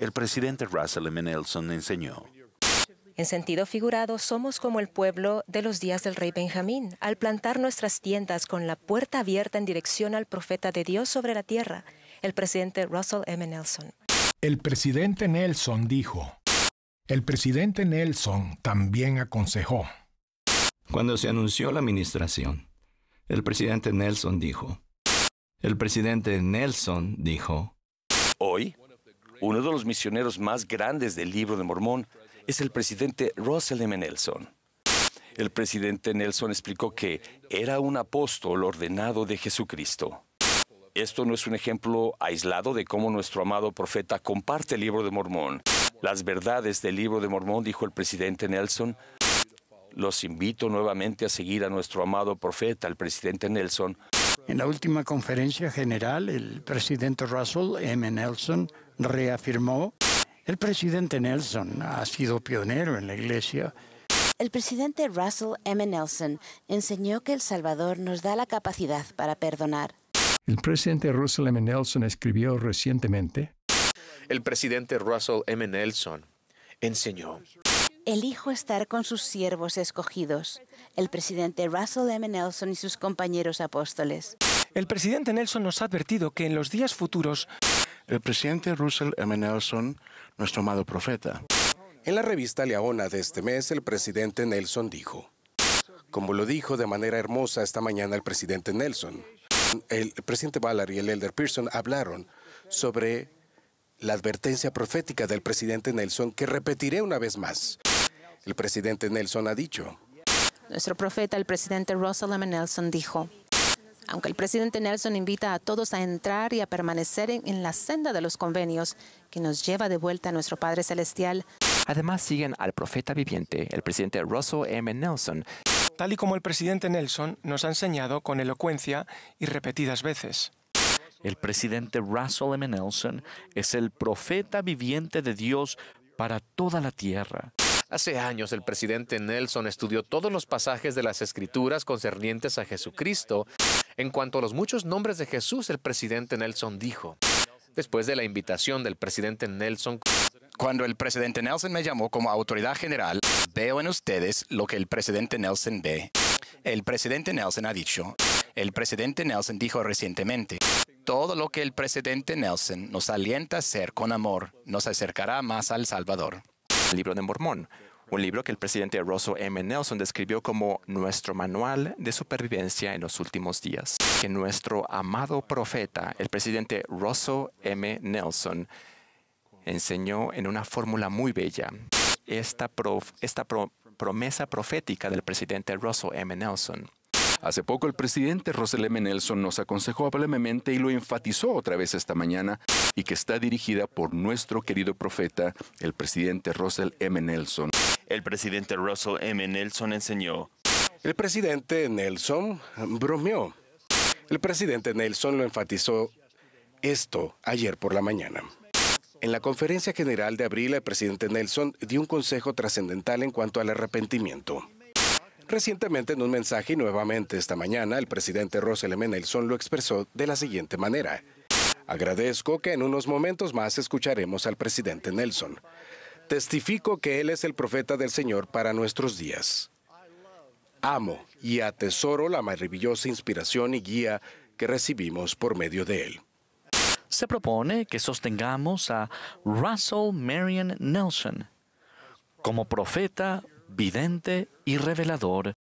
el presidente Russell M. Nelson enseñó. En sentido figurado, somos como el pueblo de los días del rey Benjamín, al plantar nuestras tiendas con la puerta abierta en dirección al profeta de Dios sobre la tierra, el presidente Russell M. Nelson. El presidente Nelson dijo, el presidente Nelson también aconsejó. Cuando se anunció la administración, el presidente Nelson dijo, el presidente Nelson dijo, hoy uno de los misioneros más grandes del libro de Mormón es el presidente Russell M. Nelson. El presidente Nelson explicó que era un apóstol ordenado de Jesucristo. Esto no es un ejemplo aislado de cómo nuestro amado profeta comparte el libro de Mormón. Las verdades del libro de Mormón, dijo el presidente Nelson, los invito nuevamente a seguir a nuestro amado profeta, el presidente Nelson. En la última conferencia general, el presidente Russell M. Nelson reafirmó, el presidente Nelson ha sido pionero en la iglesia. El presidente Russell M. Nelson enseñó que el Salvador nos da la capacidad para perdonar. El presidente Russell M. Nelson escribió recientemente. El presidente Russell M. Nelson enseñó Elijo estar con sus siervos escogidos, el presidente Russell M. Nelson y sus compañeros apóstoles. El presidente Nelson nos ha advertido que en los días futuros... El presidente Russell M. Nelson, nuestro amado profeta. En la revista Leona de este mes, el presidente Nelson dijo, como lo dijo de manera hermosa esta mañana el presidente Nelson, el presidente Ballard y el elder Pearson hablaron sobre la advertencia profética del presidente Nelson que repetiré una vez más. El presidente Nelson ha dicho. Nuestro profeta, el presidente Russell M. Nelson, dijo, aunque el presidente Nelson invita a todos a entrar y a permanecer en, la senda de los convenios que nos lleva de vuelta a nuestro Padre Celestial. Además siguen al profeta viviente, el presidente Russell M. Nelson. Tal y como el presidente Nelson nos ha enseñado con elocuencia y repetidas veces. El presidente Russell M. Nelson es el profeta viviente de Dios para toda la tierra. Hace años el presidente Nelson estudió todos los pasajes de las escrituras concernientes a Jesucristo. En cuanto a los muchos nombres de Jesús, el presidente Nelson dijo, después de la invitación del presidente Nelson, cuando el presidente Nelson me llamó como autoridad general, veo en ustedes lo que el presidente Nelson ve. El presidente Nelson ha dicho, el presidente Nelson dijo recientemente, todo lo que el presidente Nelson nos alienta a hacer con amor nos acercará más al Salvador el libro de Mormón, un libro que el presidente Russell M. Nelson describió como nuestro manual de supervivencia en los últimos días. Que nuestro amado profeta, el presidente Russell M. Nelson, enseñó en una fórmula muy bella. Esta, esta promesa profética del presidente Russell M. Nelson. Hace poco el presidente Russell M. Nelson nos aconsejó amablemente y lo enfatizó otra vez esta mañana y que está dirigida por nuestro querido profeta, el presidente Russell M. Nelson. El presidente Russell M. Nelson enseñó. El presidente Nelson bromeó. El presidente Nelson lo enfatizó esto ayer por la mañana. En la conferencia general de abril, el presidente Nelson dio un consejo trascendental en cuanto al arrepentimiento. Recientemente, en un mensaje y nuevamente esta mañana, el presidente Russell M. Nelson lo expresó de la siguiente manera. Agradezco que en unos momentos más escucharemos al presidente Nelson. Testifico que él es el profeta del Señor para nuestros días. Amo y atesoro la maravillosa inspiración y guía que recibimos por medio de él. Se propone que sostengamos a Russell Marion Nelson como profeta vidente y revelador